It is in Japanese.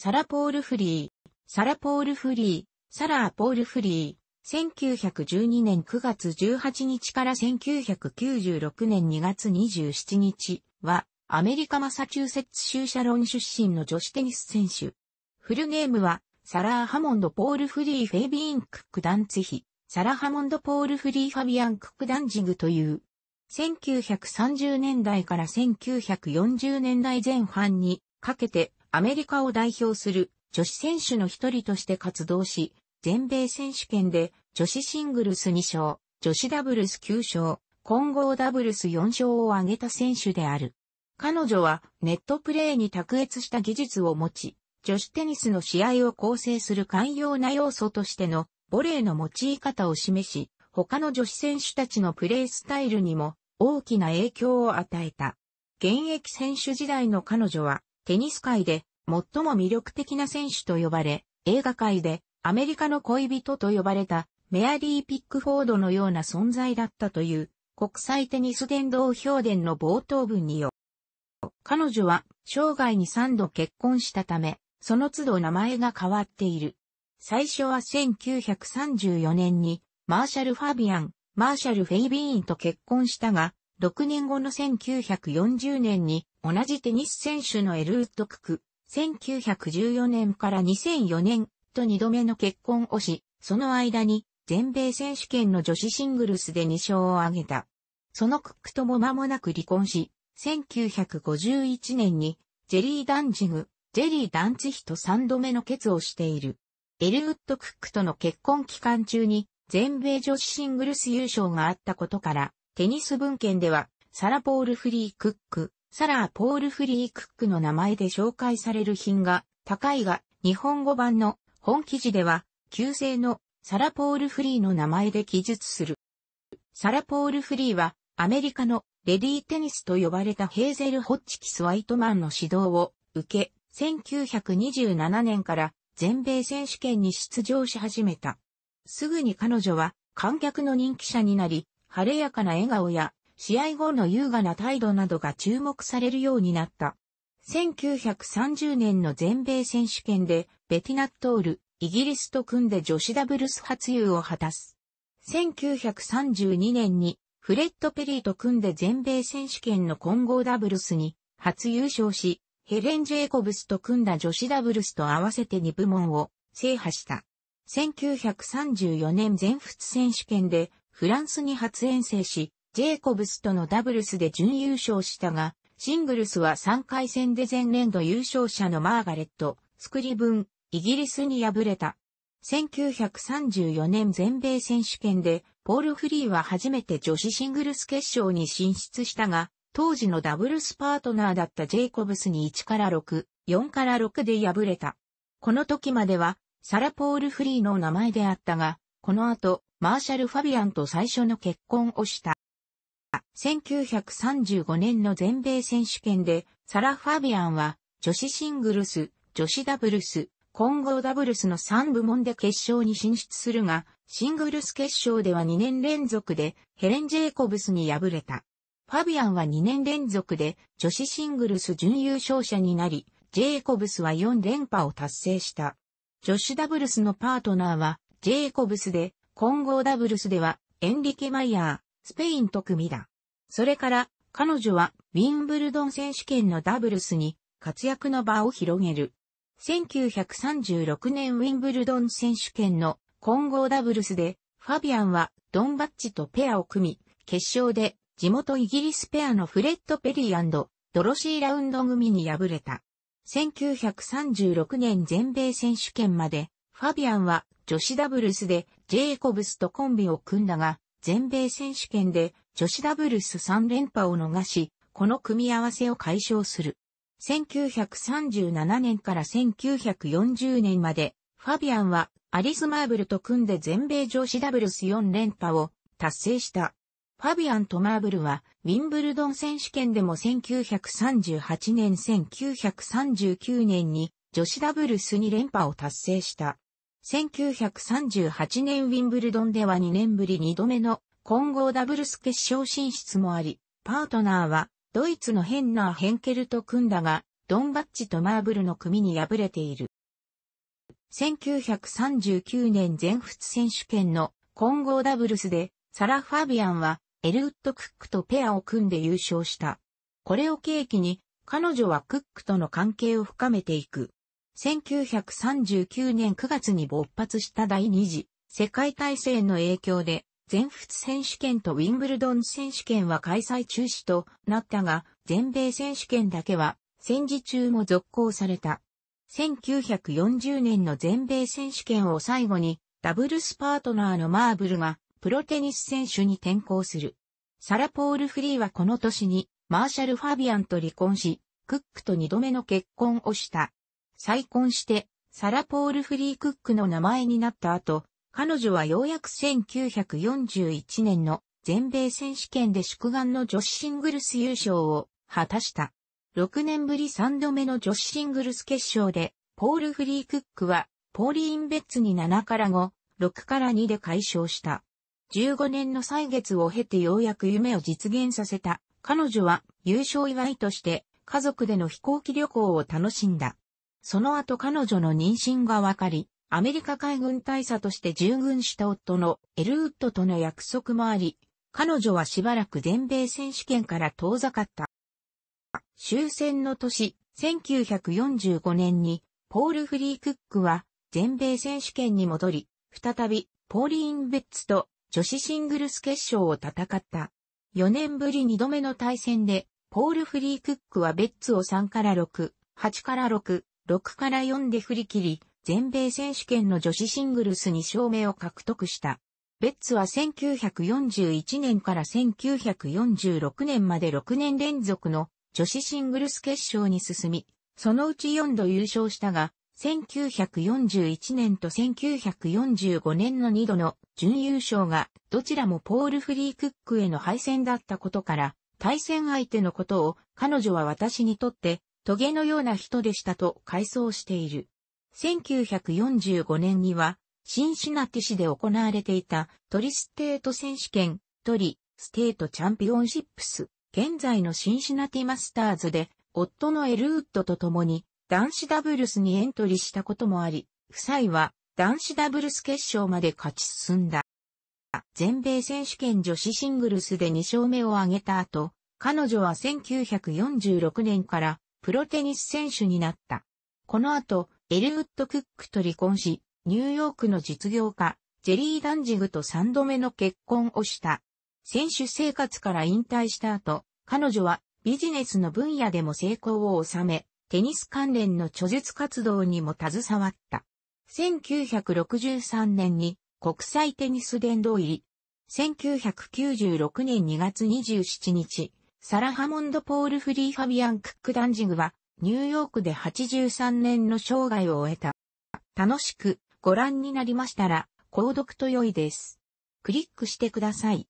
サラ・ポール・フリー、サラ・ポール・フリー、サラポール・フリー、1912年9月18日から1996年2月27日は、アメリカマサチューセッツ州シャロン出身の女子テニス選手。フルネームは、サラハモンド・ポール・フリー・フェイビーン・クック・ダンツヒ、サラ・ハモンド・ポール・フリー・ファビアン・クック・ダンジグという、1930年代から1940年代前半にかけてアメリカを代表する女子選手の一人として活動し、全米選手権で女子シングルス2勝、女子ダブルス9勝、混合ダブルス4勝を挙げた選手である。彼女はネットプレーに卓越した技術を持ち、女子テニスの試合を構成する寛容な要素としてのボレーの用い方を示し、他の女子選手たちのプレースタイルにも大きな影響を与えた。現役選手時代の彼女はテニス界で最も魅力的な選手と呼ばれ、映画界でアメリカの恋人と呼ばれたメアリー・ピックフォードのような存在だったという国際テニス伝道評伝の冒頭文によ。彼女は生涯に3度結婚したため、その都度名前が変わっている。最初は1934年にマーシャル・ファビアン、マーシャル・フェイビーンと結婚したが、6年後の1940年に同じテニス選手のエルウッドクク、1914年から2004年と2度目の結婚をし、その間に全米選手権の女子シングルスで2勝を挙げた。そのクックとも間もなく離婚し、1951年にジェリー・ダンジング、ジェリー・ダンチヒと3度目の決をしている。エルウッド・クックとの結婚期間中に全米女子シングルス優勝があったことから、テニス文献では、サラ・ポール・フリー・クック、サラポール・フリー・クックの名前で紹介される品が高いが、日本語版の本記事では、旧姓のサラ・ポール・フリーの名前で記述する。サラ・ポール・フリーは、アメリカのレディーテニスと呼ばれたヘーゼル・ホッチキス・ワイトマンの指導を受け、1927年から全米選手権に出場し始めた。すぐに彼女は観客の人気者になり、晴れやかな笑顔や、試合後の優雅な態度などが注目されるようになった。1930年の全米選手権で、ベティナットール、イギリスと組んで女子ダブルス初優を果たす。1932年に、フレッド・ペリーと組んで全米選手権の混合ダブルスに初優勝し、ヘレン・ジェイコブスと組んだ女子ダブルスと合わせて2部門を制覇した。1934年全仏選手権でフランスに初遠征し、ジェイコブスとのダブルスで準優勝したが、シングルスは3回戦で前年度優勝者のマーガレット、スクリブン、イギリスに敗れた。1934年全米選手権で、ポール・フリーは初めて女子シングルス決勝に進出したが、当時のダブルスパートナーだったジェイコブスに1から6、4から6で敗れた。この時までは、サラ・ポール・フリーの名前であったが、この後、マーシャル・ファビアンと最初の結婚をした。1935年の全米選手権で、サラ・ファビアンは、女子シングルス、女子ダブルス、混合ダブルスの3部門で決勝に進出するが、シングルス決勝では2年連続でヘレン・ジェイコブスに敗れた。ファビアンは2年連続で女子シングルス準優勝者になり、ジェイコブスは4連覇を達成した。女子ダブルスのパートナーはジェイコブスで混合ダブルスでは、エンリケ・マイヤー、スペインと組みだ。それから、彼女は、ウィンブルドン選手権のダブルスに、活躍の場を広げる。1936年ウィンブルドン選手権の混合ダブルスで、ファビアンはドンバッチとペアを組み、決勝で地元イギリスペアのフレッド・ペリードロシーラウンド組に敗れた。1936年全米選手権まで、ファビアンは女子ダブルスでジェイコブスとコンビを組んだが、全米選手権で女子ダブルス3連覇を逃し、この組み合わせを解消する。1937年から1940年まで、ファビアンはアリス・マーブルと組んで全米女子ダブルス4連覇を達成した。ファビアンとマーブルは、ウィンブルドン選手権でも1938年1939年に女子ダブルス2連覇を達成した。1938年ウィンブルドンでは2年ぶり2度目の混合ダブルス決勝進出もあり、パートナーはドイツのヘンナー・ヘンケルと組んだが、ドンバッチとマーブルの組に敗れている。1939年全仏選手権の混合ダブルスで、サラ・ファビアンはエルウッド・クックとペアを組んで優勝した。これを契機に、彼女はクックとの関係を深めていく。1939年9月に勃発した第二次世界大戦の影響で、全仏選手権とウィンブルドン選手権は開催中止となったが、全米選手権だけは戦時中も続行された。1940年の全米選手権を最後に、ダブルスパートナーのマーブルがプロテニス選手に転向する。サラ・ポール・フリーはこの年にマーシャル・ファビアンと離婚し、クックと二度目の結婚をした。再婚して、サラ・ポール・フリー・クックの名前になった後、彼女はようやく1941年の全米選手権で祝願の女子シングルス優勝を果たした。6年ぶり3度目の女子シングルス決勝で、ポール・フリー・クックは、ポーリーン・ベッツに7から5、6から2で解消した。15年の歳月を経てようやく夢を実現させた。彼女は優勝祝いとして家族での飛行機旅行を楽しんだ。その後彼女の妊娠が分かり、アメリカ海軍大佐として従軍した夫のエルウッドとの約束もあり、彼女はしばらく全米選手権から遠ざかった。終戦の年、1945年に、ポール・フリー・クックは、全米選手権に戻り、再び、ポーリーン・ベッツと女子シングルス決勝を戦った。4年ぶり2度目の対戦で、ポール・フリー・クックはベッツを3から6、8から6、6から4で振り切り、全米選手権の女子シングルスに勝目を獲得した。ベッツは1941年から1946年まで6年連続の女子シングルス決勝に進み、そのうち4度優勝したが、1941年と1945年の2度の準優勝がどちらもポール・フリー・クックへの敗戦だったことから、対戦相手のことを彼女は私にとってトゲのような人でしたと回想している。1945年には、シンシナティ市で行われていたトリステート選手権、トリ、ステートチャンピオンシップス、現在のシンシナティマスターズで、夫のエルウッドと共に男子ダブルスにエントリーしたこともあり、夫妻は男子ダブルス決勝まで勝ち進んだ。全米選手権女子シングルスで2勝目を挙げた後、彼女は1946年からプロテニス選手になった。この後、エルウッド・クックと離婚し、ニューヨークの実業家、ジェリー・ダンジグと3度目の結婚をした。選手生活から引退した後、彼女はビジネスの分野でも成功を収め、テニス関連の著述活動にも携わった。1963年に国際テニス殿堂入り。1996年2月27日、サラ・ハモンド・ポール・フリー・ファビアン・クック・ダンジングは、ニューヨークで83年の生涯を終えた。楽しくご覧になりましたら、購読と良いです。クリックしてください。